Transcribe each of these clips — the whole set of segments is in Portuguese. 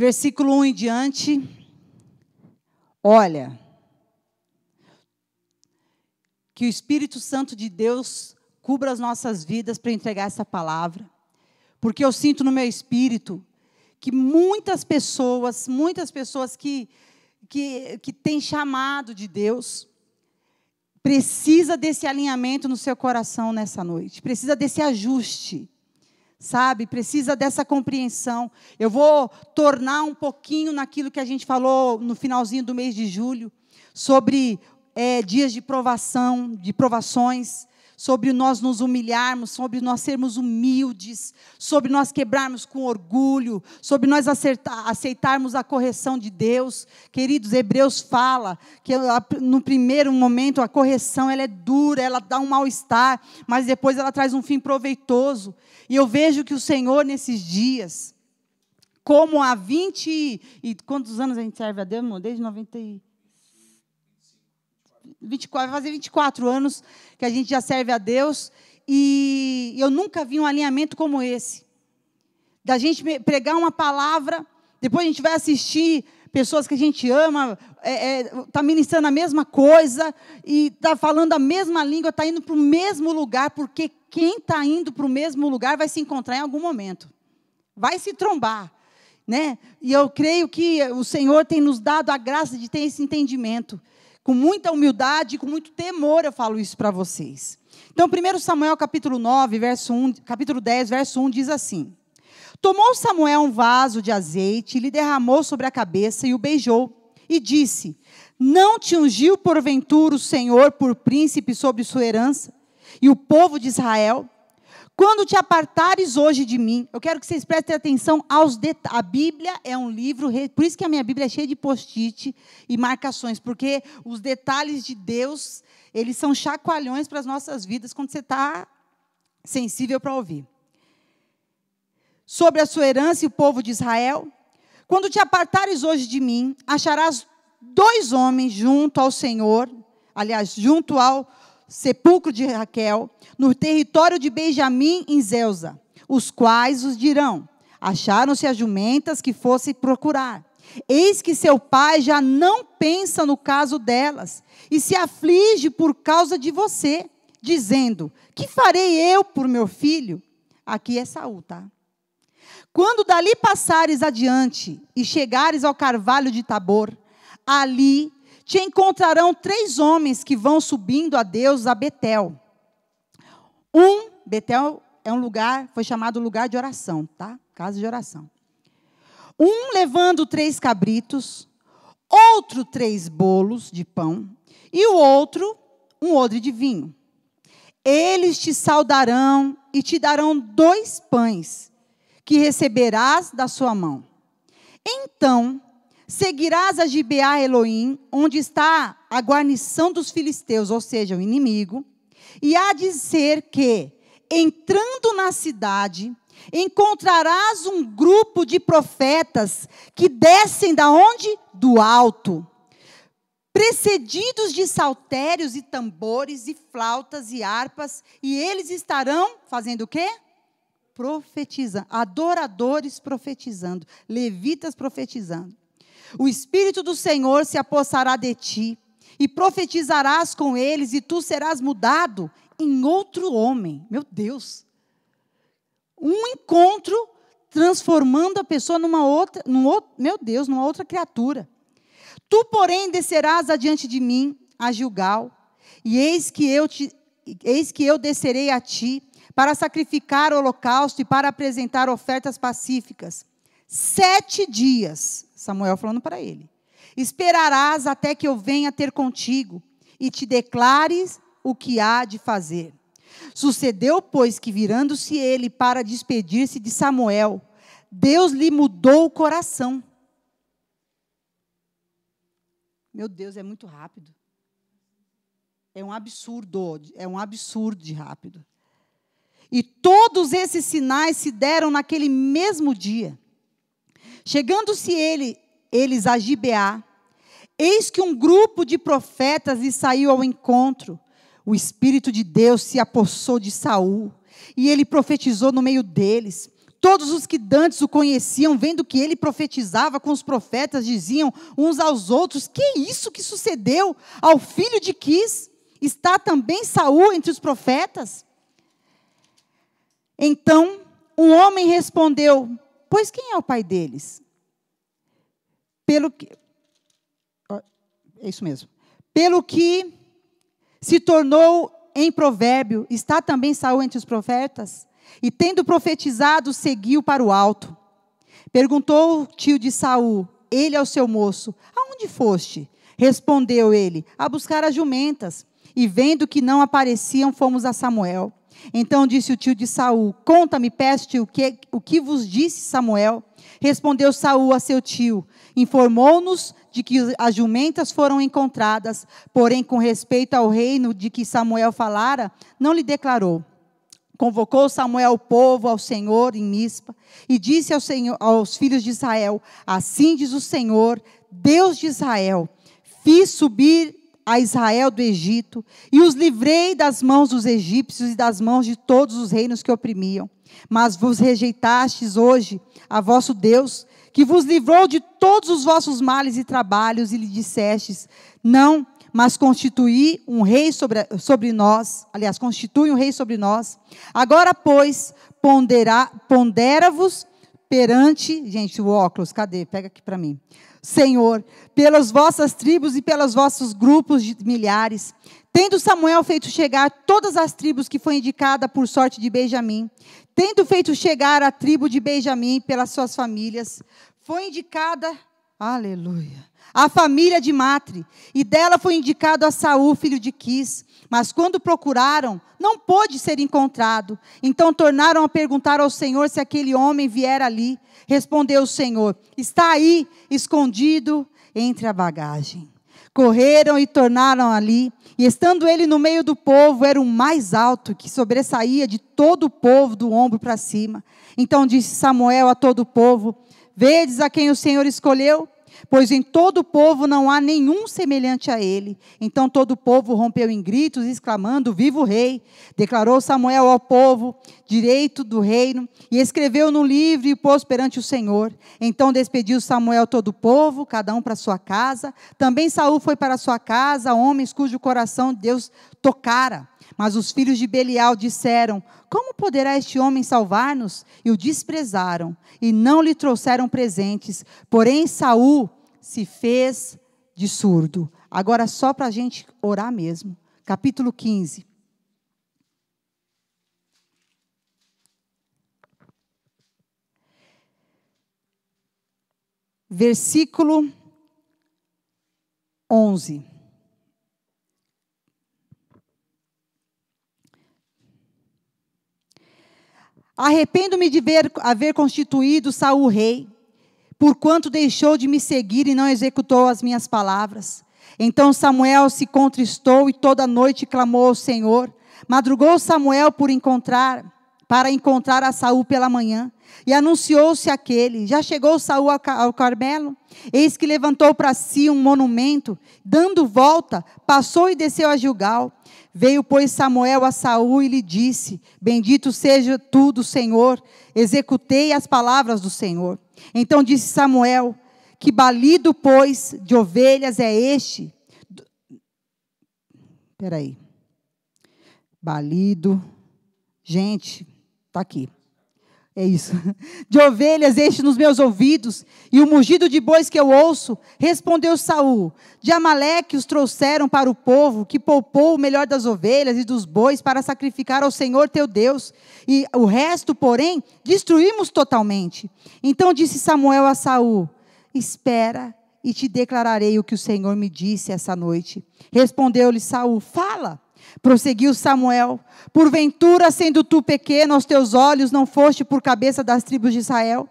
versículo 1 em diante. Olha, que o Espírito Santo de Deus cubra as nossas vidas para entregar essa palavra, porque eu sinto no meu espírito que muitas pessoas, muitas pessoas que, que, que têm chamado de Deus, precisa desse alinhamento no seu coração nessa noite, precisa desse ajuste sabe? Precisa dessa compreensão. Eu vou tornar um pouquinho naquilo que a gente falou no finalzinho do mês de julho sobre é, dias de provação, de provações, sobre nós nos humilharmos, sobre nós sermos humildes, sobre nós quebrarmos com orgulho, sobre nós aceitarmos a correção de Deus. Queridos, Hebreus fala que no primeiro momento a correção ela é dura, ela dá um mal-estar, mas depois ela traz um fim proveitoso. E eu vejo que o Senhor nesses dias, como há 20 e quantos anos a gente serve a Deus, irmão? Desde 90 e 24, vai fazer 24 anos que a gente já serve a Deus e eu nunca vi um alinhamento como esse. Da gente pregar uma palavra, depois a gente vai assistir pessoas que a gente ama, está é, é, tá ministrando a mesma coisa e está falando a mesma língua, está indo para o mesmo lugar, porque quem está indo para o mesmo lugar vai se encontrar em algum momento, vai se trombar. Né? E eu creio que o Senhor tem nos dado a graça de ter esse entendimento, com muita humildade, e com muito temor eu falo isso para vocês. Então, 1 Samuel capítulo 9, verso 1, capítulo 10, verso 1 diz assim: Tomou Samuel um vaso de azeite, lhe derramou sobre a cabeça e o beijou, e disse: Não te ungiu porventura o Senhor por príncipe sobre sua herança e o povo de Israel? Quando te apartares hoje de mim, eu quero que vocês prestem atenção aos detalhes. A Bíblia é um livro, por isso que a minha Bíblia é cheia de post-it e marcações, porque os detalhes de Deus, eles são chacoalhões para as nossas vidas quando você está sensível para ouvir. Sobre a sua herança e o povo de Israel, quando te apartares hoje de mim, acharás dois homens junto ao Senhor, aliás, junto ao sepulcro de Raquel, no território de Benjamim em Zelza, os quais os dirão: Acharam-se as jumentas que fosse procurar. Eis que seu pai já não pensa no caso delas e se aflige por causa de você, dizendo: Que farei eu por meu filho? Aqui é Saul, tá? Quando dali passares adiante e chegares ao carvalho de Tabor, ali te encontrarão três homens que vão subindo a Deus a Betel. Um, Betel é um lugar, foi chamado lugar de oração, tá? Casa de oração. Um levando três cabritos, outro três bolos de pão, e o outro um odre de vinho. Eles te saudarão e te darão dois pães, que receberás da sua mão. Então Seguirás a Gibeá Elohim, onde está a guarnição dos filisteus, ou seja, o inimigo, e há de ser que, entrando na cidade, encontrarás um grupo de profetas que descem da onde? Do alto, precedidos de saltérios e tambores e flautas e harpas, e eles estarão fazendo o quê? Profetizando, adoradores profetizando, levitas profetizando. O Espírito do Senhor se apossará de ti, e profetizarás com eles, e tu serás mudado em outro homem. Meu Deus! Um encontro transformando a pessoa numa outra, num outro, meu Deus, numa outra criatura. Tu, porém, descerás adiante de mim a Gilgal, e eis que eu te eis que eu descerei a ti para sacrificar holocausto e para apresentar ofertas pacíficas. Sete dias Samuel falando para ele. Esperarás até que eu venha ter contigo e te declares o que há de fazer. Sucedeu, pois, que virando-se ele para despedir-se de Samuel, Deus lhe mudou o coração. Meu Deus, é muito rápido. É um absurdo, é um absurdo de rápido. E todos esses sinais se deram naquele mesmo dia. Chegando-se ele, eles a Gibeá, eis que um grupo de profetas lhe saiu ao encontro. O espírito de Deus se apossou de Saul, e ele profetizou no meio deles. Todos os que dantes o conheciam, vendo que ele profetizava com os profetas, diziam uns aos outros: Que é isso que sucedeu ao filho de Quis? Está também Saul entre os profetas? Então um homem respondeu: Pois quem é o pai deles? Pelo que. É isso mesmo. Pelo que se tornou em provérbio, está também Saul entre os profetas? E tendo profetizado, seguiu para o alto. Perguntou o tio de Saul, ele ao seu moço: Aonde foste? Respondeu ele: A buscar as jumentas. E vendo que não apareciam, fomos a Samuel. Então disse o tio de Saul: Conta-me, peste, o que, o que vos disse Samuel. Respondeu Saul a seu tio: Informou-nos de que as jumentas foram encontradas, porém, com respeito ao reino de que Samuel falara, não lhe declarou. Convocou Samuel o povo ao Senhor em Mispa e disse ao Senhor, aos filhos de Israel: Assim diz o Senhor, Deus de Israel: Fiz subir a Israel do Egito, e os livrei das mãos dos egípcios e das mãos de todos os reinos que oprimiam. Mas vos rejeitastes hoje a vosso Deus, que vos livrou de todos os vossos males e trabalhos, e lhe dissestes: Não, mas constituí um rei sobre, sobre nós, aliás, constitui um rei sobre nós. Agora, pois, pondera-vos perante. Gente, o óculos, cadê? Pega aqui para mim Senhor, pelas vossas tribos e pelos vossos grupos de milhares. Tendo Samuel feito chegar todas as tribos que foi indicada por sorte de Benjamim, tendo feito chegar a tribo de Benjamim pelas suas famílias, foi indicada, aleluia, a família de Matre, e dela foi indicado a Saul, filho de Quis. Mas quando procuraram, não pôde ser encontrado. Então tornaram a perguntar ao Senhor se aquele homem viera ali. Respondeu o Senhor: Está aí, escondido entre a bagagem. Correram e tornaram ali, e estando ele no meio do povo, era o mais alto, que sobressaía de todo o povo, do ombro para cima. Então disse Samuel a todo o povo: Vedes a quem o Senhor escolheu Pois em todo o povo não há nenhum semelhante a ele. Então todo o povo rompeu em gritos, exclamando: Viva o rei! Declarou Samuel ao povo direito do reino, e escreveu no livro e pôs perante o Senhor. Então despediu Samuel todo o povo, cada um para sua casa. Também Saul foi para sua casa, homens cujo coração Deus tocara mas os filhos de Belial disseram: Como poderá este homem salvar-nos? E o desprezaram e não lhe trouxeram presentes. Porém, Saul se fez de surdo. Agora, só para a gente orar mesmo. Capítulo 15. Versículo 11. Arrependo-me de ver, haver constituído Saul rei, porquanto deixou de me seguir e não executou as minhas palavras. Então Samuel se contristou e toda noite clamou ao Senhor. Madrugou Samuel por encontrar para encontrar a Saul pela manhã. E anunciou-se aquele. Já chegou Saul ao Carmelo? Eis que levantou para si um monumento, dando volta, passou e desceu a Gilgal. Veio, pois, Samuel a Saul e lhe disse: Bendito seja tu do Senhor, executei as palavras do Senhor. Então disse Samuel: Que balido, pois, de ovelhas é este? Espera aí. Balido. Gente, está aqui. É isso. De ovelhas este nos meus ouvidos, e o mugido de bois que eu ouço, respondeu Saul. De Amaleque os trouxeram para o povo, que poupou o melhor das ovelhas e dos bois para sacrificar ao Senhor teu Deus, e o resto, porém, destruímos totalmente. Então disse Samuel a Saul: Espera e te declararei o que o Senhor me disse essa noite. Respondeu-lhe Saul: Fala. Prosseguiu Samuel: Porventura, sendo tu pequeno aos teus olhos, não foste por cabeça das tribos de Israel?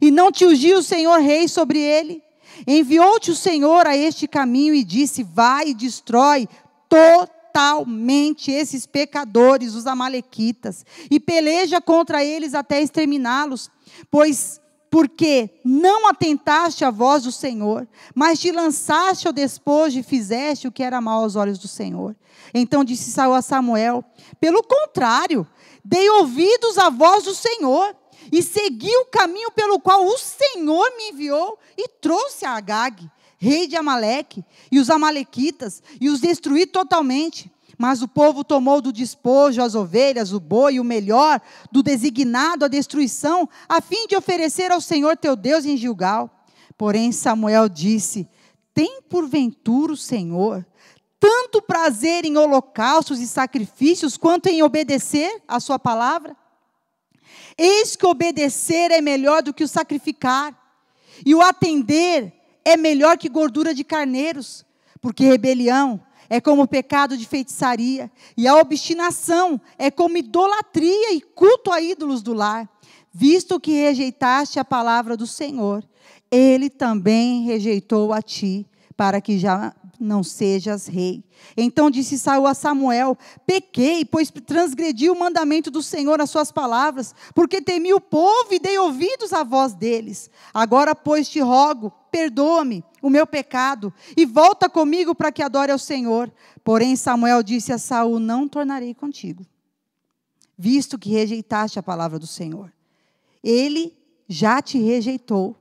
E não te ungiu o Senhor rei sobre ele? Enviou-te o Senhor a este caminho e disse: Vai e destrói totalmente esses pecadores, os amalequitas, e peleja contra eles até exterminá-los, pois porque não atentaste à voz do Senhor, mas te lançaste ao despojo e fizeste o que era mal aos olhos do Senhor. Então disse Saul a Samuel: Pelo contrário, dei ouvidos à voz do Senhor e segui o caminho pelo qual o Senhor me enviou e trouxe a Agag, rei de Amaleque, e os amalequitas e os destruí totalmente. Mas o povo tomou do despojo as ovelhas, o boi, o melhor, do designado à destruição, a fim de oferecer ao Senhor teu Deus em Gilgal. Porém Samuel disse: Tem porventura o Senhor tanto prazer em holocaustos e sacrifícios quanto em obedecer a sua palavra? Eis que obedecer é melhor do que o sacrificar, e o atender é melhor que gordura de carneiros, porque rebelião é como o pecado de feitiçaria, e a obstinação é como idolatria e culto a ídolos do lar. Visto que rejeitaste a palavra do Senhor, ele também rejeitou a ti, para que já, não sejas rei. Então disse Saul a Samuel: Pequei, pois transgredi o mandamento do Senhor às suas palavras, porque temi o povo e dei ouvidos à voz deles. Agora, pois, te rogo, perdoa-me o meu pecado e volta comigo para que adore ao Senhor. Porém, Samuel disse a Saul: Não tornarei contigo, visto que rejeitaste a palavra do Senhor. Ele já te rejeitou,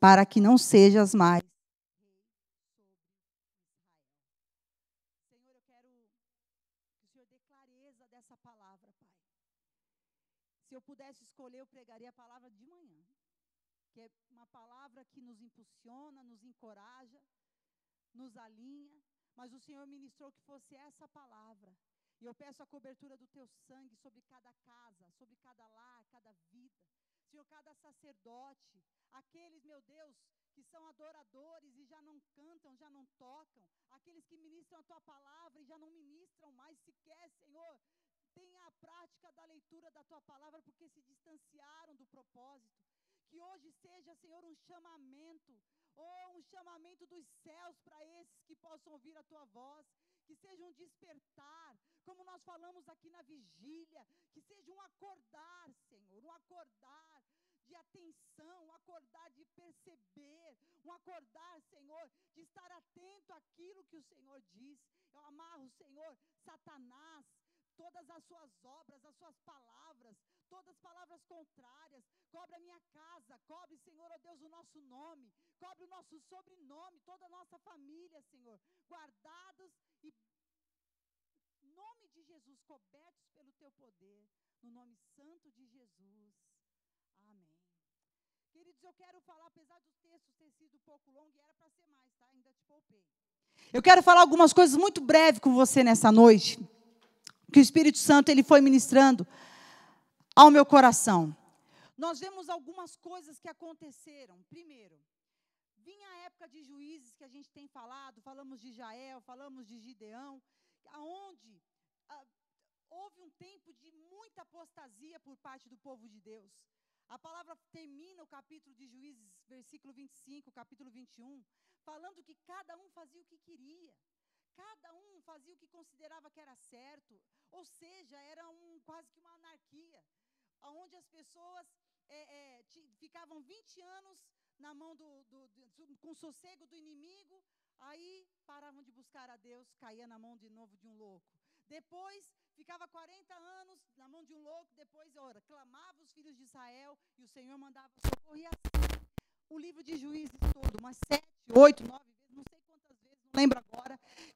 para que não sejas mais nos alinha, mas o Senhor ministrou que fosse essa palavra. E eu peço a cobertura do teu sangue sobre cada casa, sobre cada lar, cada vida. Senhor, cada sacerdote, aqueles, meu Deus, que são adoradores e já não cantam, já não tocam, aqueles que ministram a tua palavra e já não ministram mais sequer, Senhor, tenha a prática da leitura da tua palavra porque se distanciaram do propósito. Que hoje seja, Senhor, um chamamento, ou um chamamento dos céus para esses que possam ouvir a tua voz, que seja um despertar, como nós falamos aqui na vigília, que seja um acordar, Senhor, um acordar de atenção, um acordar de perceber, um acordar, Senhor, de estar atento àquilo que o Senhor diz. Eu amarro, Senhor, Satanás, todas as suas obras, as suas palavras, todas as palavras contrárias, cobre a minha casa, cobre, Senhor, ó oh Deus, o nosso nome, cobre o nosso sobrenome, toda a nossa família, Senhor, guardados e nome de Jesus, cobertos pelo teu poder, no nome santo de Jesus. Amém. Queridos, eu quero falar, apesar dos textos ter sido um pouco longo, e era para ser mais, tá? Ainda te poupei. Eu quero falar algumas coisas muito breves com você nessa noite que o Espírito Santo ele foi ministrando ao meu coração. Nós vemos algumas coisas que aconteceram. Primeiro, vinha a época de juízes que a gente tem falado, falamos de Jael, falamos de Gideão, aonde ah, houve um tempo de muita apostasia por parte do povo de Deus. A palavra termina o capítulo de Juízes, versículo 25, capítulo 21, falando que cada um fazia o que queria. Cada um fazia o que considerava que era certo, ou seja, era um, quase que uma anarquia, onde as pessoas é, é, ficavam 20 anos na mão do, do, do, com sossego do inimigo, aí paravam de buscar a Deus, caía na mão de novo de um louco. Depois ficava 40 anos na mão de um louco, depois ora, clamava os filhos de Israel e o Senhor mandava socorro e assim. O livro de Juízes todo, umas sete, oito, nove vezes, não sei quantas vezes, não lembro agora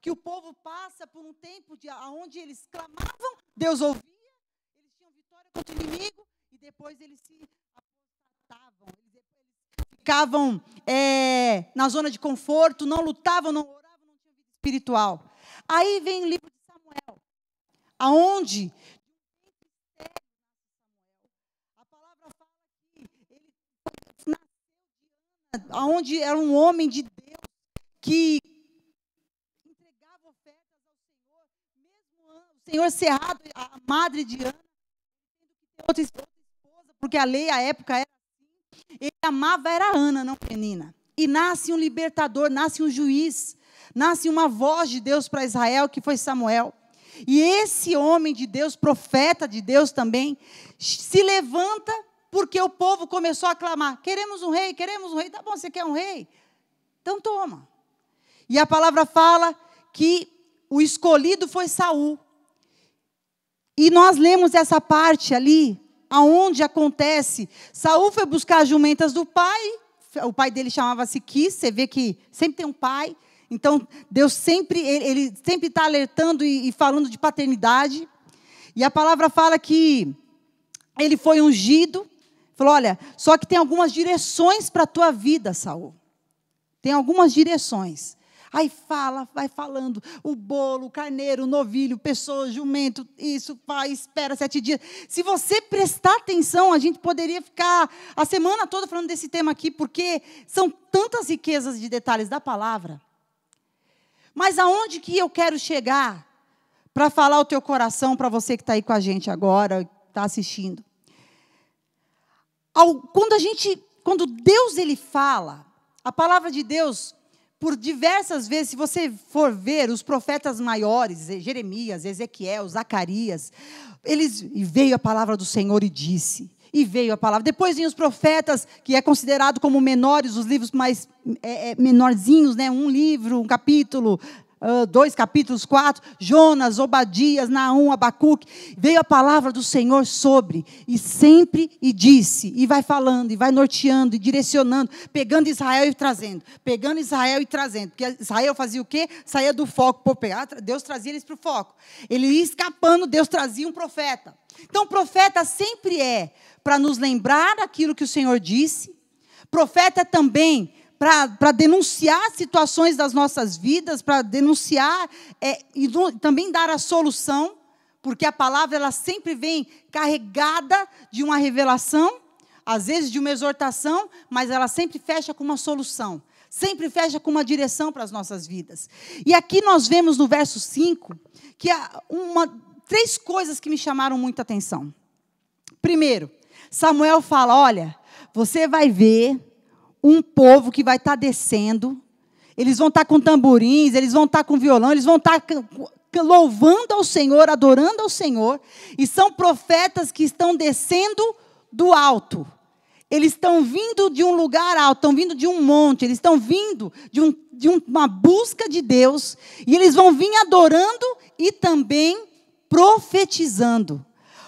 que o povo passa por um tempo de, onde eles clamavam, Deus ouvia, eles tinham vitória contra o inimigo e depois eles se apostatavam, eles ficavam é, na zona de conforto, não lutavam, não oravam, não tinham vida espiritual. Aí vem o livro de Samuel, aonde aonde era um homem de Deus que Senhor Cerrado, a madre de Ana, outra esposa, porque a lei, à época, era assim. Ele amava, era Ana, não menina E nasce um libertador, nasce um juiz, nasce uma voz de Deus para Israel, que foi Samuel. E esse homem de Deus, profeta de Deus também, se levanta porque o povo começou a clamar: queremos um rei, queremos um rei. Tá bom, você quer um rei? Então toma. E a palavra fala que o escolhido foi Saul. E nós lemos essa parte ali, aonde acontece. Saul foi buscar as jumentas do pai, o pai dele chamava-se Quis, você vê que sempre tem um pai. Então, Deus sempre, ele, sempre está alertando e, e falando de paternidade. E a palavra fala que ele foi ungido. Falou: olha, só que tem algumas direções para a tua vida, Saul. Tem algumas direções. Aí fala, vai falando. O bolo, o carneiro, o novilho, pessoa, jumento, isso, pai, espera sete dias. Se você prestar atenção, a gente poderia ficar a semana toda falando desse tema aqui, porque são tantas riquezas de detalhes da palavra. Mas aonde que eu quero chegar para falar o teu coração para você que está aí com a gente agora, está assistindo? quando a gente, quando Deus ele fala, a palavra de Deus por diversas vezes, se você for ver os profetas maiores, eh, Jeremias, Ezequiel, Zacarias, eles e veio a palavra do Senhor e disse, e veio a palavra. Depois vinham os profetas, que é considerado como menores, os livros mais é, menorzinhos, né? um livro, um capítulo, 2, ah, capítulos 4, Jonas, Obadias, Naum, Abacuque, veio a palavra do Senhor sobre, e sempre e disse, e vai falando, e vai norteando, e direcionando, pegando Israel e trazendo, pegando Israel e trazendo, porque Israel fazia o quê? Saía do foco, pô, ah, Deus trazia eles para o foco, ele ia escapando, Deus trazia um profeta, então profeta sempre é para nos lembrar aquilo que o Senhor disse, profeta também para denunciar situações das nossas vidas, para denunciar é, e também dar a solução, porque a palavra ela sempre vem carregada de uma revelação, às vezes de uma exortação, mas ela sempre fecha com uma solução, sempre fecha com uma direção para as nossas vidas. E aqui nós vemos no verso 5 que há uma, três coisas que me chamaram muita atenção. Primeiro, Samuel fala: Olha, você vai ver um povo que vai estar tá descendo. Eles vão estar tá com tamborins, eles vão estar tá com violão, eles vão estar louvando ao Senhor, adorando ao Senhor. E são profetas que estão descendo do alto. Eles estão vindo de um lugar alto, estão vindo de um monte, eles estão vindo de, um, de uma busca de Deus. E eles vão vir adorando e também profetizando.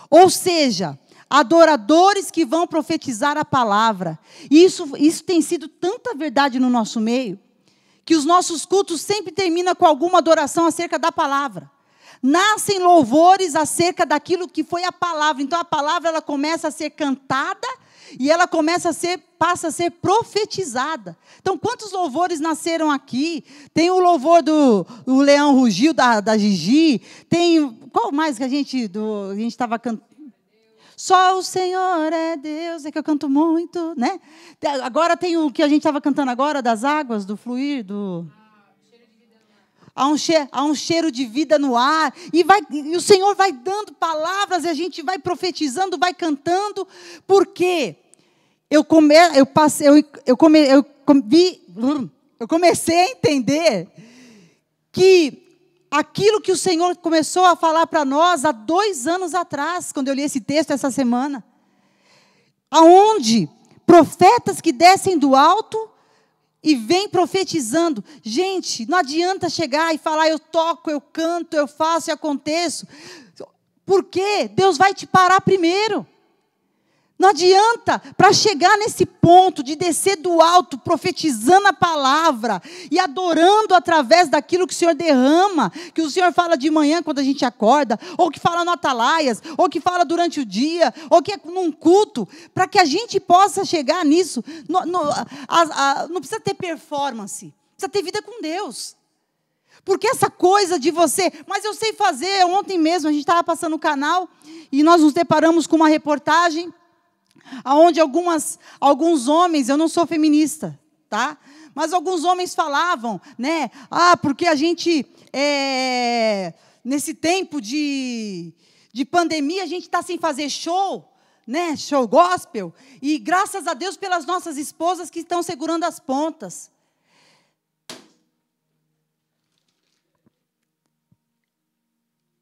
Ou seja, adoradores que vão profetizar a palavra. E isso, isso tem sido tanta verdade no nosso meio, que os nossos cultos sempre terminam com alguma adoração acerca da palavra. Nascem louvores acerca daquilo que foi a palavra. Então a palavra ela começa a ser cantada e ela começa a ser, passa a ser profetizada. Então, quantos louvores nasceram aqui? Tem o louvor do, do Leão Rugiu, da, da Gigi, tem, qual mais que a gente, do, a gente estava cantando, só o Senhor é Deus, é que eu canto muito, né? Agora tem o que a gente estava cantando agora, das águas, do fluir, do. Há um, cheiro, há um cheiro de vida no ar, e, vai, e o Senhor vai dando palavras, e a gente vai profetizando, vai cantando, porque eu, come, eu, passei, eu, eu, come, eu, come, hum, eu comecei a entender que aquilo que o Senhor começou a falar para nós há dois anos atrás, quando eu li esse texto essa semana. Aonde profetas que descem do alto e vêm profetizando. Gente, não adianta chegar e falar, eu toco, eu canto, eu faço e aconteço. Porque Deus vai te parar primeiro. Não adianta para chegar nesse ponto de descer do alto, profetizando a palavra e adorando através daquilo que o Senhor derrama, que o Senhor fala de manhã quando a gente acorda, ou que fala no Atalaias, ou que fala durante o dia, ou que é num culto, para que a gente possa chegar nisso. No, no, a, a, não precisa ter performance, precisa ter vida com Deus. Porque essa coisa de você, mas eu sei fazer, ontem mesmo a gente estava passando o canal e nós nos deparamos com uma reportagem aonde algumas, alguns homens, eu não sou feminista, tá? Mas alguns homens falavam, né? Ah, porque a gente, é, nesse tempo de, de pandemia, a gente está sem fazer show, né? Show gospel. E graças a Deus pelas nossas esposas que estão segurando as pontas.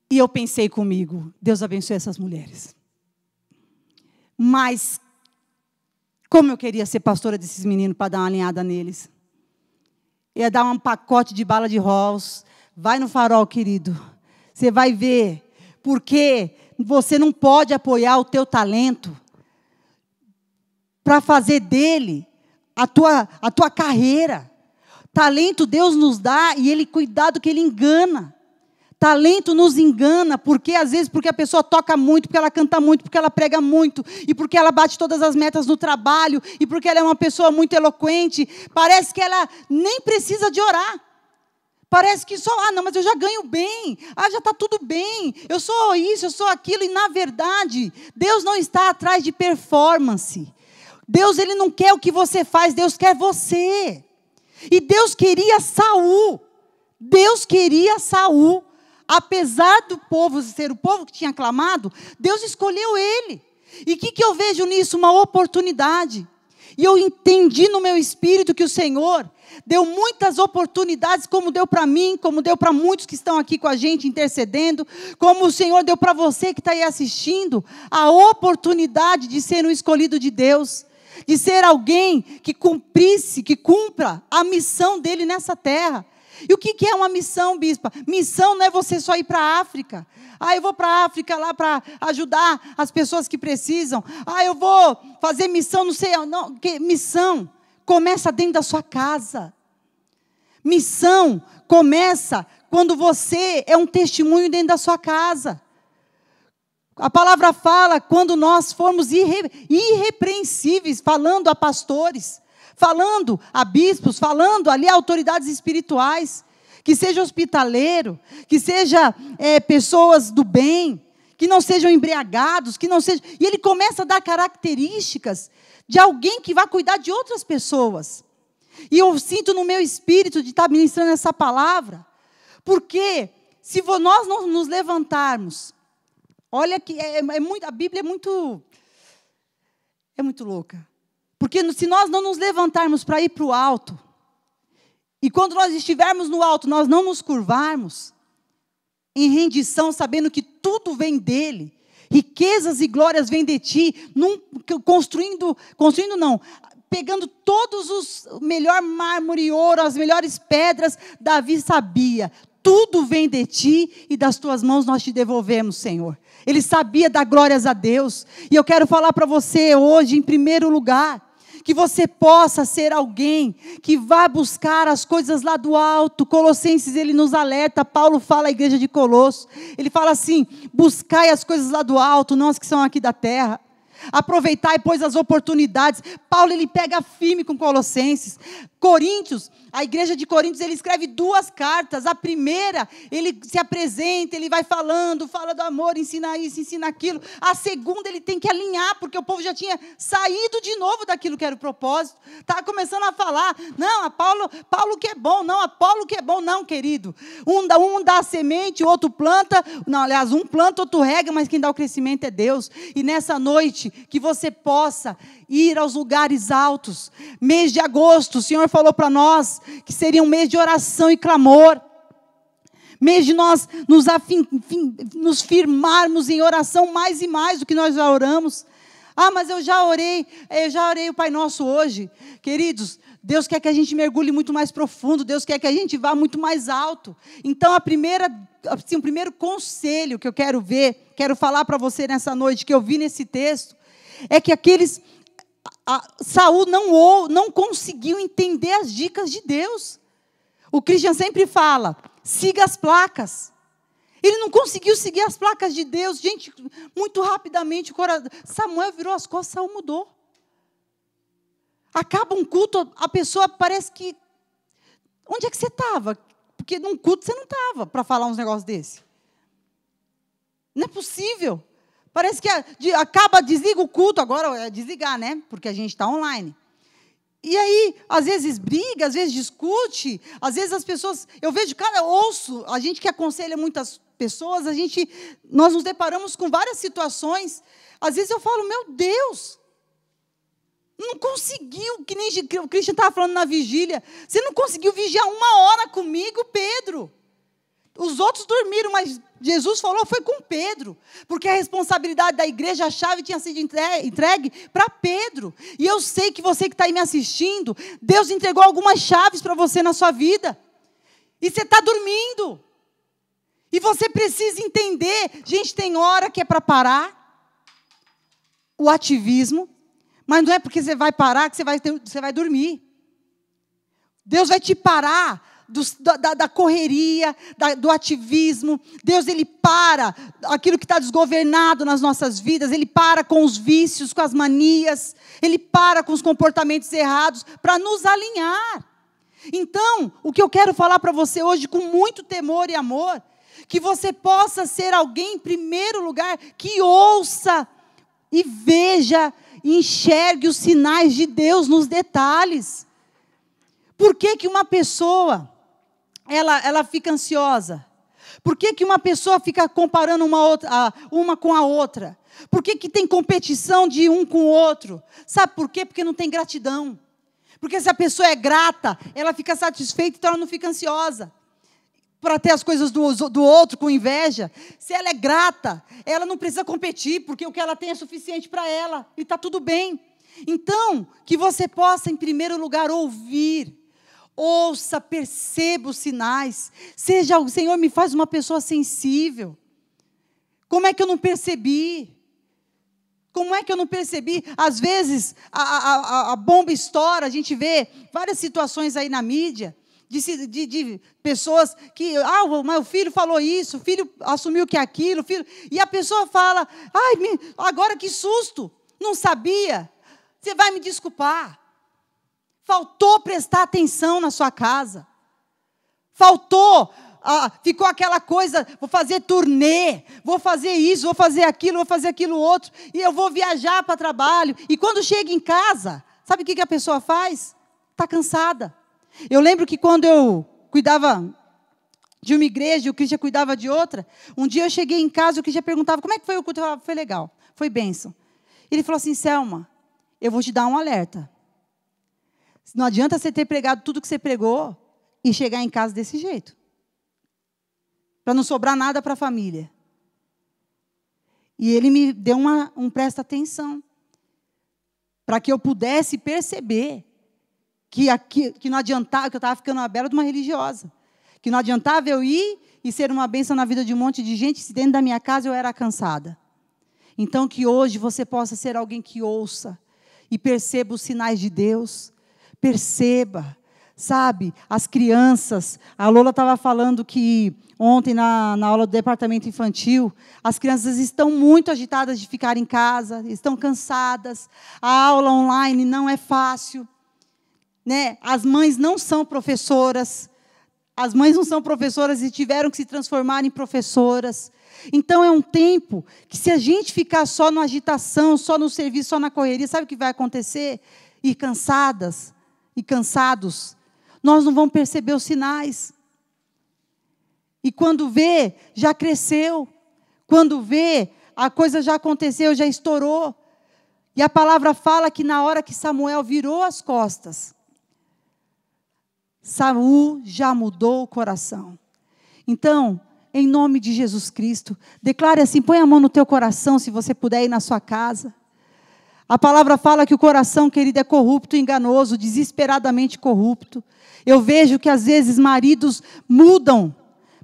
E eu pensei comigo, Deus abençoe essas mulheres. Mas como eu queria ser pastora desses meninos para dar uma alinhada neles. Ia dar um pacote de bala de Rolls. Vai no farol, querido. Você vai ver. Porque você não pode apoiar o teu talento para fazer dele a tua, a tua carreira. Talento Deus nos dá e ele cuidado que ele engana. Talento nos engana, porque às vezes porque a pessoa toca muito, porque ela canta muito, porque ela prega muito, e porque ela bate todas as metas no trabalho, e porque ela é uma pessoa muito eloquente, parece que ela nem precisa de orar. Parece que só, ah, não, mas eu já ganho bem, ah, já está tudo bem, eu sou isso, eu sou aquilo, e na verdade, Deus não está atrás de performance. Deus, ele não quer o que você faz, Deus quer você. E Deus queria Saul. Deus queria Saul. Apesar do povo ser o povo que tinha clamado, Deus escolheu ele. E o que, que eu vejo nisso? Uma oportunidade. E eu entendi no meu espírito que o Senhor deu muitas oportunidades, como deu para mim, como deu para muitos que estão aqui com a gente intercedendo, como o Senhor deu para você que está aí assistindo, a oportunidade de ser um escolhido de Deus, de ser alguém que cumprisse, que cumpra a missão dele nessa terra. E o que é uma missão, bispa? Missão não é você só ir para a África. Ah, eu vou para a África lá para ajudar as pessoas que precisam. Ah, eu vou fazer missão, não sei, não, que missão começa dentro da sua casa. Missão começa quando você é um testemunho dentro da sua casa. A palavra fala quando nós formos irre, irrepreensíveis, falando a pastores, falando a bispos, falando ali a autoridades espirituais, que seja hospitaleiro, que seja é, pessoas do bem, que não sejam embriagados, que não sejam. E ele começa a dar características de alguém que vai cuidar de outras pessoas. E eu sinto no meu espírito de estar ministrando essa palavra, porque se nós não nos levantarmos, olha que é, é muito, a Bíblia é muito é muito louca. Porque se nós não nos levantarmos para ir para o alto, e quando nós estivermos no alto, nós não nos curvarmos, em rendição, sabendo que tudo vem dele, riquezas e glórias vêm de ti, num, construindo, construindo não, pegando todos os melhor mármore e ouro, as melhores pedras, Davi sabia, tudo vem de ti e das tuas mãos nós te devolvemos, Senhor. Ele sabia dar glórias a Deus. E eu quero falar para você hoje, em primeiro lugar, que você possa ser alguém que vai buscar as coisas lá do alto. Colossenses, ele nos alerta, Paulo fala à igreja de Colosso, ele fala assim: buscai as coisas lá do alto, não as que são aqui da terra. Aproveitai, pois, as oportunidades. Paulo, ele pega firme com Colossenses. Coríntios, a igreja de Coríntios, ele escreve duas cartas. A primeira, ele se apresenta, ele vai falando, fala do amor, ensina isso, ensina aquilo. A segunda, ele tem que alinhar, porque o povo já tinha saído de novo daquilo que era o propósito. Estava tá começando a falar, não, a Paulo, Paulo que é bom, não, a Paulo que é bom, não, querido. Um dá, um dá a semente, o outro planta. Não, aliás, um planta, outro rega, mas quem dá o crescimento é Deus. E nessa noite, que você possa ir aos lugares altos. Mês de agosto, o Senhor falou para nós que seria um mês de oração e clamor. Mês de nós nos, afim, nos firmarmos em oração mais e mais do que nós já oramos. Ah, mas eu já orei, eu já orei o Pai Nosso hoje. Queridos, Deus quer que a gente mergulhe muito mais profundo, Deus quer que a gente vá muito mais alto. Então, a primeira, assim, o primeiro conselho que eu quero ver, quero falar para você nessa noite, que eu vi nesse texto, é que aqueles a, Saul não ou não conseguiu entender as dicas de Deus. O Christian sempre fala: siga as placas. Ele não conseguiu seguir as placas de Deus. Gente, muito rapidamente, Samuel virou as costas, Saul mudou. Acaba um culto, a pessoa parece que. Onde é que você estava? Porque num culto você não estava para falar uns negócios desse. Não é possível. Parece que acaba, desliga o culto, agora é desligar, né? Porque a gente está online. E aí, às vezes briga, às vezes discute, às vezes as pessoas. Eu vejo, cara, ouço, a gente que aconselha muitas pessoas, a gente, nós nos deparamos com várias situações. Às vezes eu falo, meu Deus, não conseguiu, que nem o Christian estava falando na vigília, você não conseguiu vigiar uma hora comigo, Pedro. Os outros dormiram, mas Jesus falou, foi com Pedro, porque a responsabilidade da igreja, a chave tinha sido entregue para Pedro. E eu sei que você que está aí me assistindo, Deus entregou algumas chaves para você na sua vida. E você está dormindo. E você precisa entender, gente, tem hora que é para parar o ativismo, mas não é porque você vai parar que você vai, ter, você vai dormir. Deus vai te parar do, da, da, correria, da, do ativismo. Deus, Ele para aquilo que está desgovernado nas nossas vidas, Ele para com os vícios, com as manias, Ele para com os comportamentos errados, para nos alinhar. Então, o que eu quero falar para você hoje, com muito temor e amor, que você possa ser alguém, em primeiro lugar, que ouça e veja, e enxergue os sinais de Deus nos detalhes. Por que, que uma pessoa ela, ela fica ansiosa? Por que, que uma pessoa fica comparando uma, outra, uma com a outra? Por que, que tem competição de um com o outro? Sabe por quê? Porque não tem gratidão. Porque se a pessoa é grata, ela fica satisfeita, então ela não fica ansiosa para ter as coisas do, do outro com inveja. Se ela é grata, ela não precisa competir, porque o que ela tem é suficiente para ela e está tudo bem. Então, que você possa, em primeiro lugar, ouvir Ouça, perceba os sinais. Seja o Senhor me faz uma pessoa sensível. Como é que eu não percebi? Como é que eu não percebi? Às vezes a, a, a bomba estoura, a gente vê várias situações aí na mídia de, de, de pessoas que, ah, o meu filho falou isso, o filho assumiu que é aquilo, filho, e a pessoa fala, ai, agora que susto, não sabia, você vai me desculpar. Faltou prestar atenção na sua casa. Faltou ah, ficou aquela coisa, vou fazer turnê, vou fazer isso, vou fazer aquilo, vou fazer aquilo outro, e eu vou viajar para trabalho. E quando chega em casa, sabe o que, que a pessoa faz? Está cansada. Eu lembro que quando eu cuidava de uma igreja, o Cristian cuidava de outra, um dia eu cheguei em casa e o Cristian perguntava, como é que foi o culto? Eu falava, foi legal, foi bênção. Ele falou assim, Selma, eu vou te dar um alerta. Não adianta você ter pregado tudo que você pregou e chegar em casa desse jeito. Para não sobrar nada para a família. E ele me deu uma, um presta atenção. Para que eu pudesse perceber que, aqui, que não adiantava, que eu estava ficando na bela de uma religiosa. Que não adiantava eu ir e ser uma bênção na vida de um monte de gente se dentro da minha casa eu era cansada. Então, que hoje você possa ser alguém que ouça e perceba os sinais de Deus perceba, sabe? As crianças, a Lola estava falando que ontem na, na aula do departamento infantil, as crianças estão muito agitadas de ficar em casa, estão cansadas, a aula online não é fácil, né? As mães não são professoras, as mães não são professoras e tiveram que se transformar em professoras. Então é um tempo que se a gente ficar só na agitação, só no serviço, só na correria, sabe o que vai acontecer? Ir cansadas, e cansados, nós não vamos perceber os sinais. E quando vê, já cresceu. Quando vê, a coisa já aconteceu, já estourou. E a palavra fala que na hora que Samuel virou as costas, Saul já mudou o coração. Então, em nome de Jesus Cristo, declare assim: põe a mão no teu coração, se você puder ir na sua casa. A palavra fala que o coração, querido, é corrupto, enganoso, desesperadamente corrupto. Eu vejo que às vezes maridos mudam,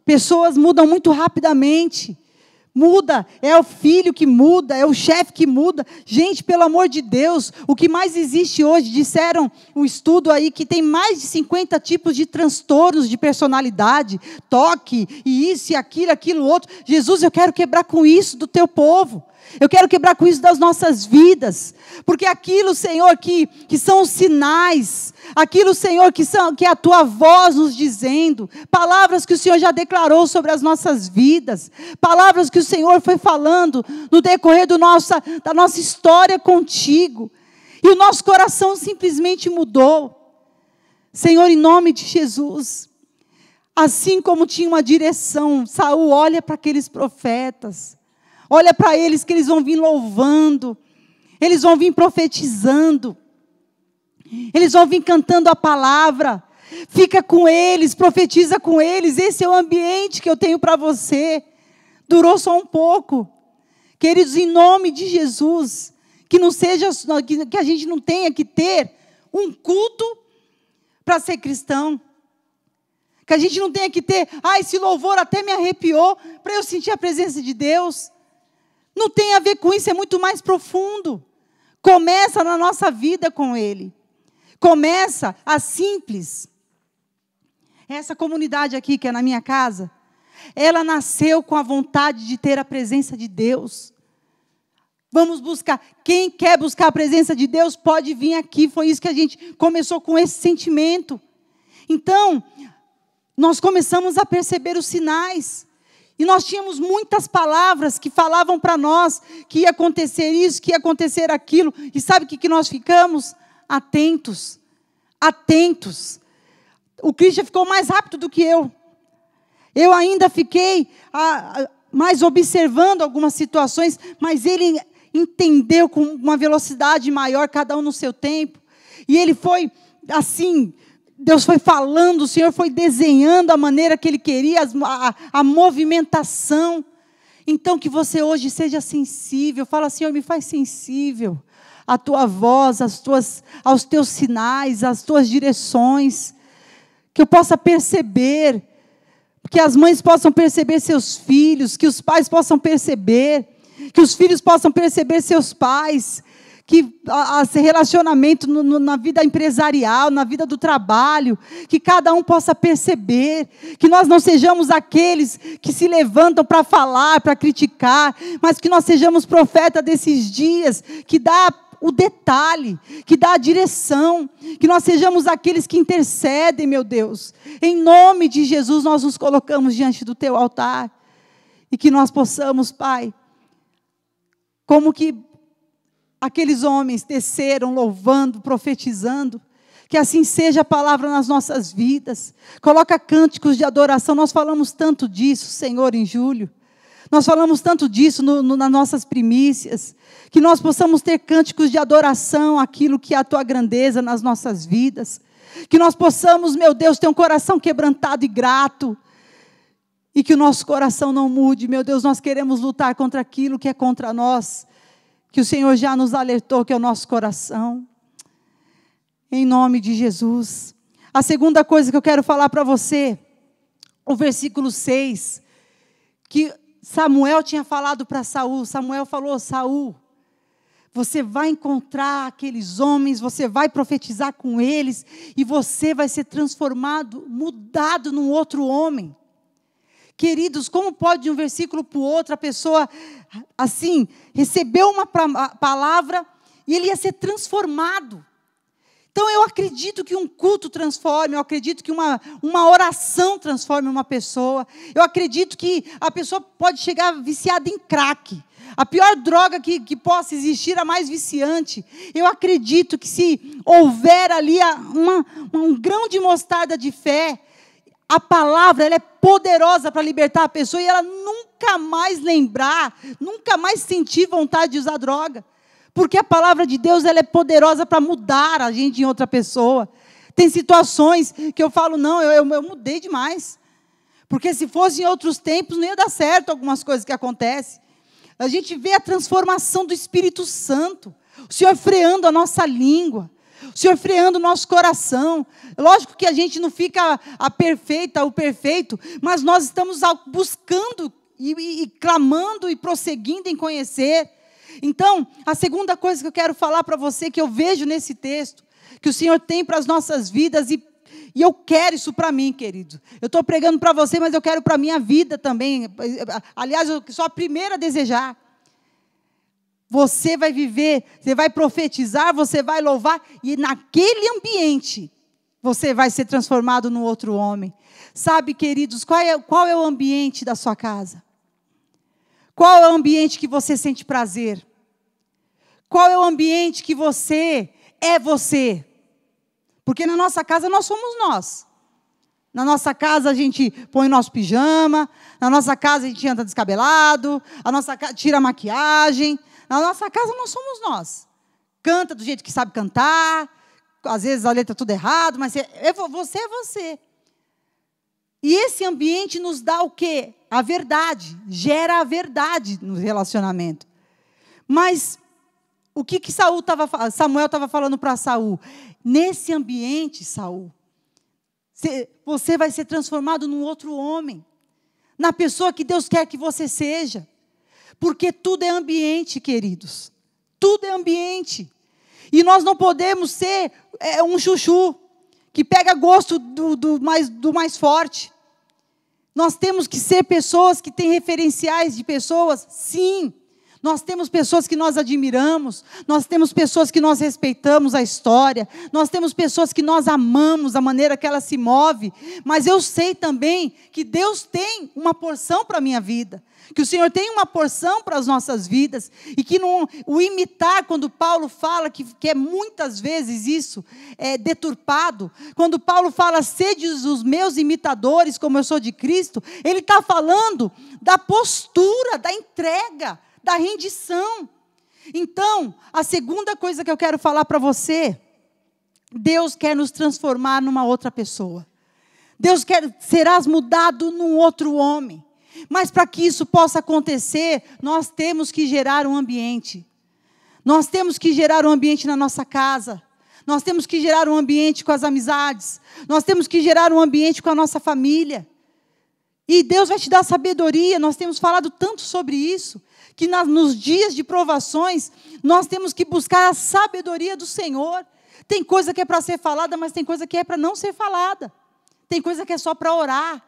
pessoas mudam muito rapidamente. Muda, é o filho que muda, é o chefe que muda. Gente, pelo amor de Deus, o que mais existe hoje, disseram um estudo aí que tem mais de 50 tipos de transtornos de personalidade, toque, e isso, e aquilo, aquilo, outro. Jesus, eu quero quebrar com isso do teu povo. Eu quero quebrar com isso das nossas vidas, porque aquilo, Senhor, que, que são os sinais, aquilo, Senhor, que, são, que é a tua voz nos dizendo, palavras que o Senhor já declarou sobre as nossas vidas, palavras que o Senhor foi falando no decorrer do nossa, da nossa história contigo, e o nosso coração simplesmente mudou. Senhor, em nome de Jesus, assim como tinha uma direção, Saul olha para aqueles profetas, Olha para eles que eles vão vir louvando, eles vão vir profetizando, eles vão vir cantando a palavra. Fica com eles, profetiza com eles. Esse é o ambiente que eu tenho para você. Durou só um pouco. Queridos, em nome de Jesus, que não seja que a gente não tenha que ter um culto para ser cristão. Que a gente não tenha que ter, ah, esse louvor até me arrepiou para eu sentir a presença de Deus. Não tem a ver com isso, é muito mais profundo. Começa na nossa vida com Ele. Começa a simples. Essa comunidade aqui, que é na minha casa, ela nasceu com a vontade de ter a presença de Deus. Vamos buscar. Quem quer buscar a presença de Deus pode vir aqui. Foi isso que a gente começou com esse sentimento. Então, nós começamos a perceber os sinais. E nós tínhamos muitas palavras que falavam para nós que ia acontecer isso, que ia acontecer aquilo. E sabe o que, que nós ficamos? Atentos. Atentos. O Christian ficou mais rápido do que eu. Eu ainda fiquei a, a, mais observando algumas situações, mas ele entendeu com uma velocidade maior, cada um no seu tempo. E ele foi assim, Deus foi falando, o Senhor foi desenhando a maneira que Ele queria, a, a, movimentação. Então, que você hoje seja sensível. Fala, Senhor, me faz sensível à tua voz, às tuas, aos teus sinais, às tuas direções. Que eu possa perceber. Que as mães possam perceber seus filhos, que os pais possam perceber, que os filhos possam perceber seus pais, que a, a relacionamento no, no, na vida empresarial, na vida do trabalho, que cada um possa perceber, que nós não sejamos aqueles que se levantam para falar, para criticar, mas que nós sejamos profeta desses dias, que dá o detalhe, que dá a direção, que nós sejamos aqueles que intercedem, meu Deus. Em nome de Jesus, nós nos colocamos diante do teu altar e que nós possamos, Pai, como que aqueles homens teceram, louvando, profetizando. Que assim seja a palavra nas nossas vidas. Coloca cânticos de adoração. Nós falamos tanto disso, Senhor, em julho. Nós falamos tanto disso no, no, nas nossas primícias. Que nós possamos ter cânticos de adoração, aquilo que é a tua grandeza nas nossas vidas. Que nós possamos, meu Deus, ter um coração quebrantado e grato. E que o nosso coração não mude, meu Deus, nós queremos lutar contra aquilo que é contra nós que o Senhor já nos alertou, que é o nosso coração. Em nome de Jesus. A segunda coisa que eu quero falar para você, o versículo 6, que Samuel tinha falado para Saul, Samuel falou: "Saul, você vai encontrar aqueles homens, você vai profetizar com eles e você vai ser transformado, mudado num outro homem. Queridos, como pode de um versículo para o outro a pessoa, assim, receber uma palavra e ele ia ser transformado? Então eu acredito que um culto transforme, eu acredito que uma, uma oração transforme uma pessoa, eu acredito que a pessoa pode chegar viciada em crack, a pior droga que, que possa existir, a mais viciante. Eu acredito que se houver ali uma, um grão de mostarda de fé, a palavra ela é poderosa para libertar a pessoa e ela nunca mais lembrar, nunca mais sentir vontade de usar droga. Porque a palavra de Deus ela é poderosa para mudar a gente em outra pessoa. Tem situações que eu falo, não, eu, eu, eu mudei demais. Porque se fosse em outros tempos, não ia dar certo algumas coisas que acontecem. A gente vê a transformação do Espírito Santo, o Senhor freando a nossa língua, o Senhor freando o nosso coração. Lógico que a gente não fica a perfeita, o perfeito, mas nós estamos buscando e, e, e clamando e prosseguindo em conhecer. Então, a segunda coisa que eu quero falar para você, que eu vejo nesse texto, que o Senhor tem para as nossas vidas e e eu quero isso para mim, querido. Eu estou pregando para você, mas eu quero para a minha vida também. Aliás, eu sou a primeira a desejar. Você vai viver, você vai profetizar, você vai louvar, e naquele ambiente você vai ser transformado no outro homem. Sabe, queridos, qual é, qual é o ambiente da sua casa? Qual é o ambiente que você sente prazer? Qual é o ambiente que você é você? Porque na nossa casa nós somos nós. Na nossa casa a gente põe nosso pijama, na nossa casa a gente anda descabelado, a nossa tira a maquiagem, na nossa casa não somos nós. Canta do jeito que sabe cantar, às vezes a letra é tudo errado, mas é, é você é você. E esse ambiente nos dá o quê? A verdade, gera a verdade no relacionamento. Mas o que, que Saul tava, Samuel estava falando para Saul? Nesse ambiente, Saul, você vai ser transformado num outro homem, na pessoa que Deus quer que você seja. Porque tudo é ambiente, queridos. Tudo é ambiente. E nós não podemos ser é, um chuchu que pega gosto do, do, mais, do mais forte. Nós temos que ser pessoas que têm referenciais de pessoas, sim. Nós temos pessoas que nós admiramos, nós temos pessoas que nós respeitamos a história, nós temos pessoas que nós amamos a maneira que ela se move, mas eu sei também que Deus tem uma porção para a minha vida, que o Senhor tem uma porção para as nossas vidas, e que o imitar, quando Paulo fala, que, que é muitas vezes isso, é deturpado, quando Paulo fala, sede os meus imitadores, como eu sou de Cristo, ele está falando da postura, da entrega da rendição. Então, a segunda coisa que eu quero falar para você, Deus quer nos transformar numa outra pessoa. Deus quer serás mudado num outro homem. Mas para que isso possa acontecer, nós temos que gerar um ambiente. Nós temos que gerar um ambiente na nossa casa. Nós temos que gerar um ambiente com as amizades. Nós temos que gerar um ambiente com a nossa família. E Deus vai te dar sabedoria, nós temos falado tanto sobre isso, que nos dias de provações, nós temos que buscar a sabedoria do Senhor. Tem coisa que é para ser falada, mas tem coisa que é para não ser falada. Tem coisa que é só para orar.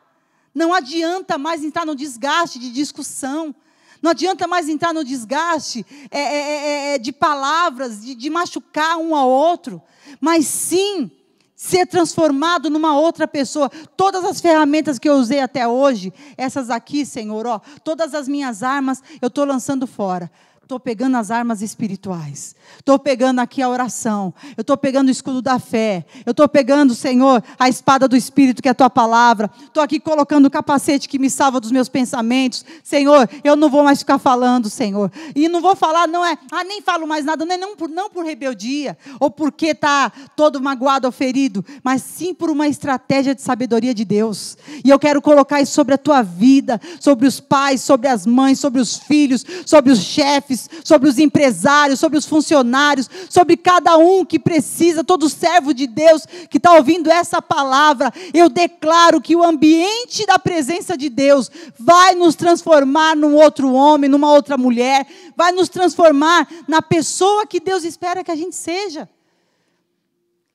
Não adianta mais entrar no desgaste de discussão. Não adianta mais entrar no desgaste é, é, é, é de palavras, de, de machucar um ao outro. Mas sim, ser transformado numa outra pessoa. Todas as ferramentas que eu usei até hoje, essas aqui, Senhor, ó, todas as minhas armas, eu estou lançando fora estou pegando as armas espirituais, estou pegando aqui a oração, eu estou pegando o escudo da fé, eu estou pegando, Senhor, a espada do Espírito, que é a tua palavra, estou aqui colocando o capacete que me salva dos meus pensamentos, Senhor, eu não vou mais ficar falando, Senhor, e não vou falar, não é, ah, nem falo mais nada, não, é não, por, não por rebeldia, ou porque está todo magoado ou ferido, mas sim por uma estratégia de sabedoria de Deus, e eu quero colocar isso sobre a tua vida, sobre os pais, sobre as mães, sobre os filhos, sobre os chefes, mulheres, sobre os empresários, sobre os funcionários, sobre cada um que precisa, todo servo de Deus que está ouvindo essa palavra. Eu declaro que o ambiente da presença de Deus vai nos transformar num outro homem, numa outra mulher, vai nos transformar na pessoa que Deus espera que a gente seja.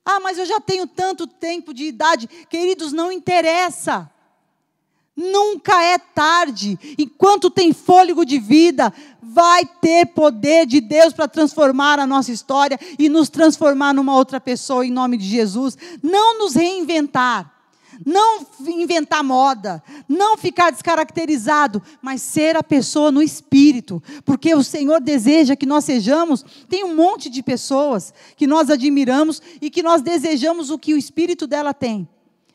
Ah, mas eu já tenho tanto tempo de idade. Queridos, não interessa. Nunca é tarde. Enquanto tem fôlego de vida, vai ter poder de Deus para transformar a nossa história e nos transformar numa outra pessoa em nome de Jesus. Não nos reinventar. Não inventar moda, não ficar descaracterizado, mas ser a pessoa no espírito, porque o Senhor deseja que nós sejamos. Tem um monte de pessoas que nós admiramos e que nós desejamos o que o espírito dela tem,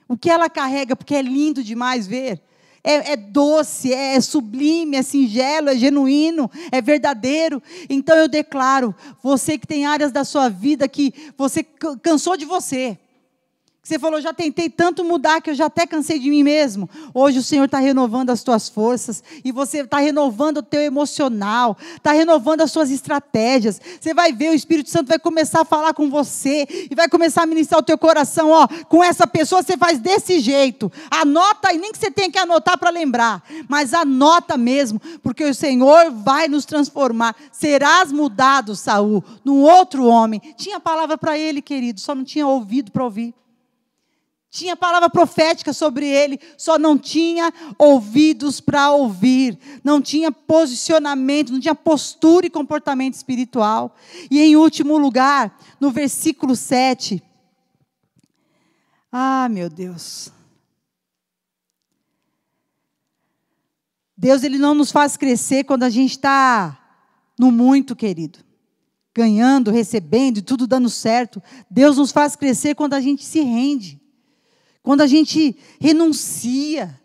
o que ela carrega, porque é lindo demais ver é, é doce, é, é sublime, é singelo, é genuíno, é verdadeiro. Então eu declaro, você que tem áreas da sua vida que você cansou de você, você falou, já tentei tanto mudar que eu já até cansei de mim mesmo. Hoje o Senhor está renovando as tuas forças e você está renovando o teu emocional, está renovando as suas estratégias. Você vai ver, o Espírito Santo vai começar a falar com você e vai começar a ministrar o teu coração. Ó, com essa pessoa você faz desse jeito. Anota, e nem que você tenha que anotar para lembrar, mas anota mesmo, porque o Senhor vai nos transformar. Serás mudado, Saul, num outro homem. Tinha palavra para ele, querido, só não tinha ouvido para ouvir. Tinha palavra profética sobre ele, só não tinha ouvidos para ouvir, não tinha posicionamento, não tinha postura e comportamento espiritual. E em último lugar, no versículo 7. Ah, meu Deus. Deus ele não nos faz crescer quando a gente está no muito, querido. Ganhando, recebendo e tudo dando certo. Deus nos faz crescer quando a gente se rende quando a gente renuncia,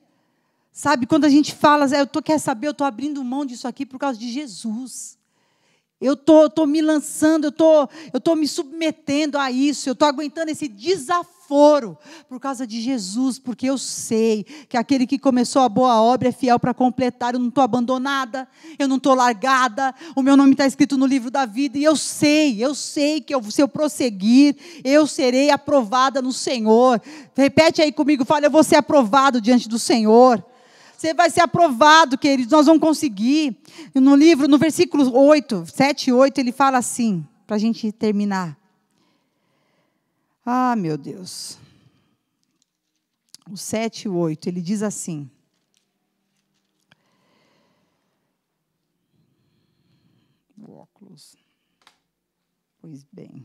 sabe? Quando a gente fala, ah, eu tô, quer saber, eu estou abrindo mão disso aqui por causa de Jesus. Eu tô, tô me lançando, eu tô, eu tô me submetendo a isso, eu tô aguentando esse desaforo por causa de Jesus, porque eu sei que aquele que começou a boa obra é fiel para completar. Eu não estou abandonada, eu não estou largada. O meu nome está escrito no livro da vida e eu sei, eu sei que eu, se eu prosseguir, eu serei aprovada no Senhor. Repete aí comigo, fala, eu vou ser aprovado diante do Senhor. Você vai ser aprovado, queridos. Nós vamos conseguir. No livro, no versículo 8, 7 e 8, ele fala assim, para a gente terminar. Ah, meu Deus. O 7 e 8, ele diz assim. O óculos. Pois bem.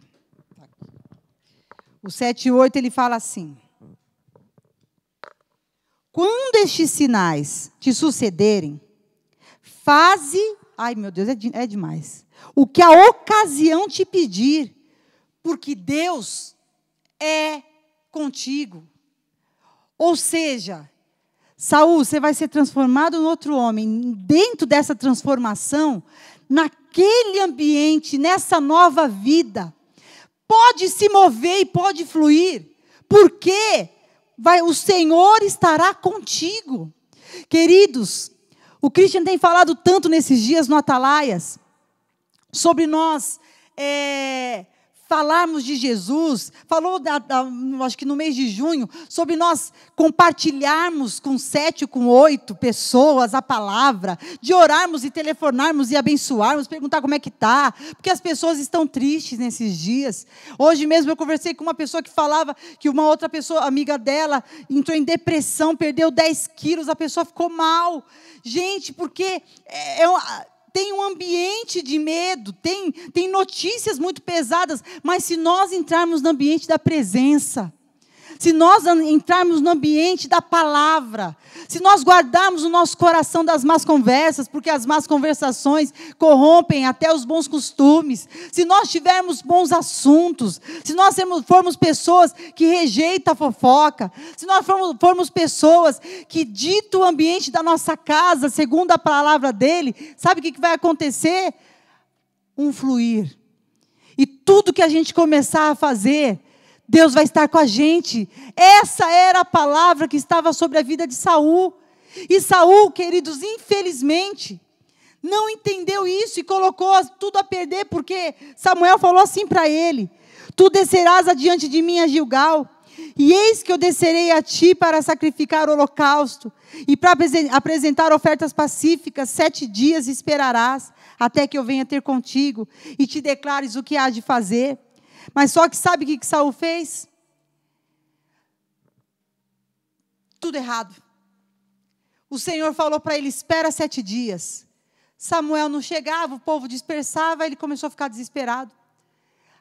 Tá o 7 e 8, ele fala assim. Quando estes sinais te sucederem, faze. Ai, meu Deus, é, de, é demais. O que a ocasião te pedir, porque Deus é contigo. Ou seja, Saul, você vai ser transformado em outro homem. Dentro dessa transformação, naquele ambiente, nessa nova vida, pode se mover e pode fluir, porque vai, o Senhor estará contigo. Queridos, o Christian tem falado tanto nesses dias no Atalaias sobre nós é, falarmos de Jesus, falou, da, da, acho que no mês de junho, sobre nós compartilharmos com sete, com oito pessoas a palavra, de orarmos e telefonarmos e abençoarmos, perguntar como é que tá, porque as pessoas estão tristes nesses dias. Hoje mesmo eu conversei com uma pessoa que falava que uma outra pessoa, amiga dela, entrou em depressão, perdeu 10 quilos, a pessoa ficou mal. Gente, porque é, é tem um ambiente de medo, tem, tem notícias muito pesadas, mas se nós entrarmos no ambiente da presença, se nós entrarmos no ambiente da palavra, se nós guardarmos o nosso coração das más conversas, porque as más conversações corrompem até os bons costumes, se nós tivermos bons assuntos, se nós formos pessoas que rejeitam a fofoca, se nós formos, formos pessoas que dito o ambiente da nossa casa, segundo a palavra dele, sabe o que vai acontecer? Um fluir. E tudo que a gente começar a fazer Deus vai estar com a gente. Essa era a palavra que estava sobre a vida de Saul. E Saul, queridos, infelizmente, não entendeu isso e colocou tudo a perder, porque Samuel falou assim para ele: Tu descerás adiante de mim a Gilgal, e eis que eu descerei a ti para sacrificar o holocausto e para apresentar ofertas pacíficas. Sete dias esperarás até que eu venha ter contigo e te declares o que há de fazer. Mas só que sabe o que, que Saul fez? Tudo errado. O Senhor falou para ele: espera sete dias. Samuel não chegava, o povo dispersava, ele começou a ficar desesperado.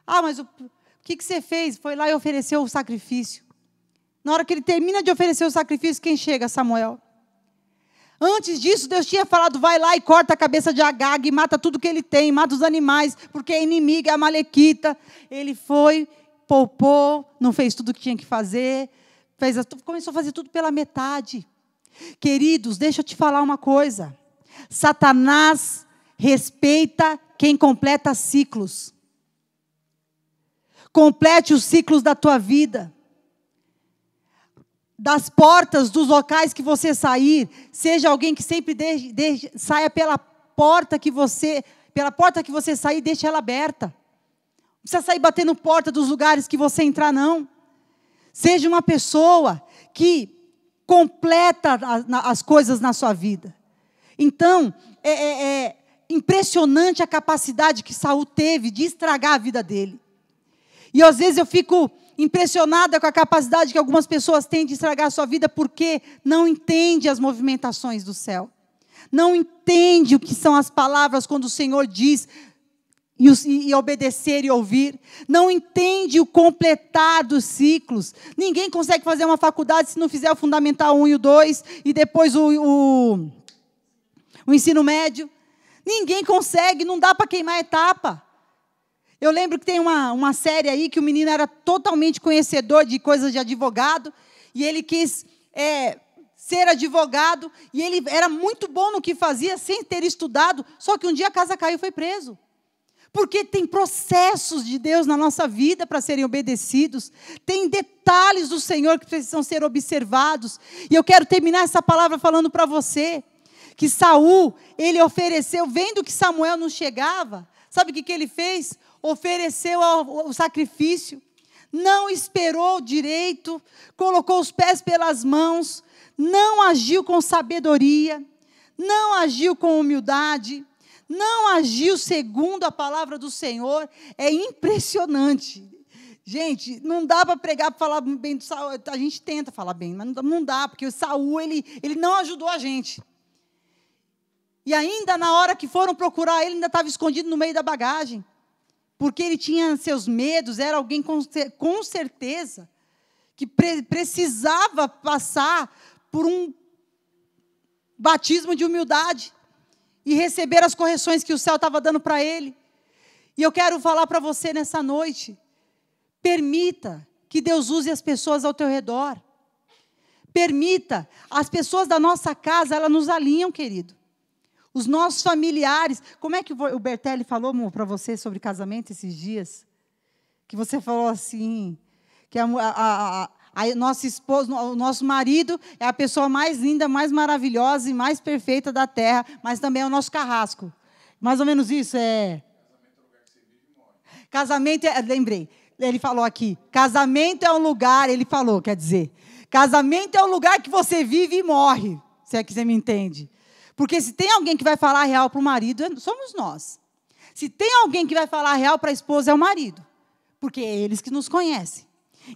Ah, mas o, o que, que você fez? Foi lá e ofereceu o sacrifício. Na hora que ele termina de oferecer o sacrifício, quem chega? Samuel. Antes disso, Deus tinha falado: vai lá e corta a cabeça de Agag, e mata tudo que ele tem, mata os animais, porque é inimigo, é amalequita. Ele foi, poupou, não fez tudo o que tinha que fazer, fez, começou a fazer tudo pela metade. Queridos, deixa eu te falar uma coisa. Satanás respeita quem completa ciclos. Complete os ciclos da tua vida das portas, dos locais que você sair, seja alguém que sempre de, de, saia pela porta que você, pela porta que você sair, deixe ela aberta. Não precisa sair batendo porta dos lugares que você entrar, não. Seja uma pessoa que completa as coisas na sua vida. Então, é, é, é impressionante a capacidade que Saul teve de estragar a vida dele. E às vezes eu fico impressionada com a capacidade que algumas pessoas têm de estragar a sua vida porque não entende as movimentações do céu. Não entende o que são as palavras quando o Senhor diz e, e obedecer e ouvir. Não entende o completar dos ciclos. Ninguém consegue fazer uma faculdade se não fizer o fundamental 1 e o 2 e depois o, o, o ensino médio. Ninguém consegue, não dá para queimar etapa. Eu lembro que tem uma, uma série aí que o menino era totalmente conhecedor de coisas de advogado e ele quis é, ser advogado e ele era muito bom no que fazia sem ter estudado, só que um dia a casa caiu e foi preso. Porque tem processos de Deus na nossa vida para serem obedecidos, tem detalhes do Senhor que precisam ser observados. E eu quero terminar essa palavra falando para você que Saul, ele ofereceu, vendo que Samuel não chegava, sabe o que, que ele fez? ofereceu o sacrifício, não esperou direito, colocou os pés pelas mãos, não agiu com sabedoria, não agiu com humildade, não agiu segundo a palavra do Senhor, é impressionante. Gente, não dá para pregar para falar bem do Saul. A gente tenta falar bem, mas não dá, porque o Saul ele, ele não ajudou a gente. E ainda na hora que foram procurar ele, ainda estava escondido no meio da bagagem porque ele tinha seus medos, era alguém com, com certeza que pre precisava passar por um batismo de humildade e receber as correções que o céu estava dando para ele. E eu quero falar para você nessa noite: permita que Deus use as pessoas ao teu redor. Permita, as pessoas da nossa casa, elas nos alinham, querido os nossos familiares. Como é que o Bertelli falou para você sobre casamento esses dias? Que você falou assim, que a, a, a, a nossa esposa, o nosso marido é a pessoa mais linda, mais maravilhosa e mais perfeita da terra, mas também é o nosso carrasco. Mais ou menos isso é. Casamento é, lembrei, ele falou aqui, casamento é um lugar, ele falou, quer dizer, casamento é um lugar que você vive e morre, se é que você me entende. Porque se tem alguém que vai falar real para o marido, é, somos nós. Se tem alguém que vai falar real para a esposa, é o marido. Porque é eles que nos conhecem.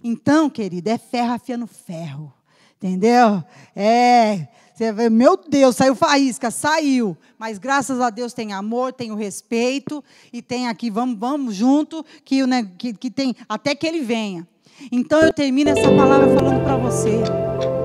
Então, querida, é ferro afiando ferro. Entendeu? É. Você vê, meu Deus, saiu faísca, saiu. Mas graças a Deus tem amor, tem o respeito e tem aqui, vamos, vamos junto, que, né, que, que tem, até que ele venha. Então eu termino essa palavra falando para você.